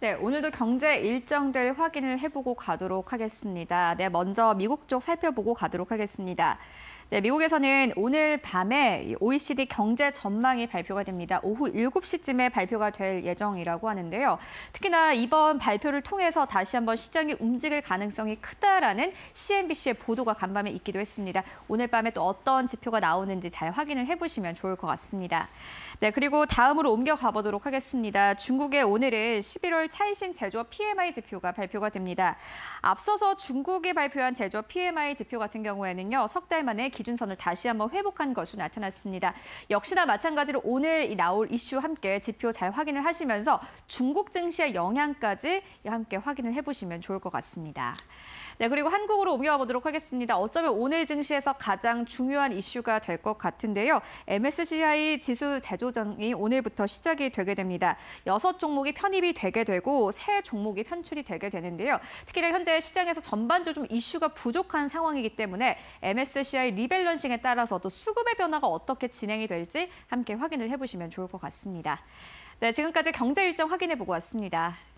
네, 오늘도 경제 일정들 확인을 해보고 가도록 하겠습니다. 네, 먼저 미국 쪽 살펴보고 가도록 하겠습니다. 네, 미국에서는 오늘 밤에 OECD 경제 전망이 발표가 됩니다. 오후 7시쯤에 발표가 될 예정이라고 하는데요. 특히나 이번 발표를 통해서 다시 한번 시장이 움직일 가능성이 크다라는 CNBC의 보도가 간밤에 있기도 했습니다. 오늘 밤에 또 어떤 지표가 나오는지 잘 확인을 해보시면 좋을 것 같습니다. 네, 그리고 다음으로 옮겨가 보도록 하겠습니다. 중국의 오늘은 11월 차이신 제조업 PMI 지표가 발표가 됩니다. 앞서서 중국이 발표한 제조업 PMI 지표 같은 경우에는요, 석달 만에 기준선을 다시 한번 회복한 것으로 나타났습니다. 역시나 마찬가지로 오늘 나올 이슈 함께 지표 잘 확인을 하시면서 중국 증시의 영향까지 함께 확인을 해보시면 좋을 것 같습니다. 네, 그리고 한국으로 옮겨와 보도록 하겠습니다. 어쩌면 오늘 증시에서 가장 중요한 이슈가 될 것 같은데요. MSCI 지수 재조정이 오늘부터 시작이 되게 됩니다. 여섯 종목이 편입이 되게 되고 세 종목이 편출이 되게 되는데요. 특히나 현재 시장에서 전반적으로 좀 이슈가 부족한 상황이기 때문에 MSCI 리 리밸런싱에 따라서 또 수급의 변화가 어떻게 진행이 될지 함께 확인을 해보시면 좋을 것 같습니다. 네, 지금까지 경제 일정 확인해 보고 왔습니다.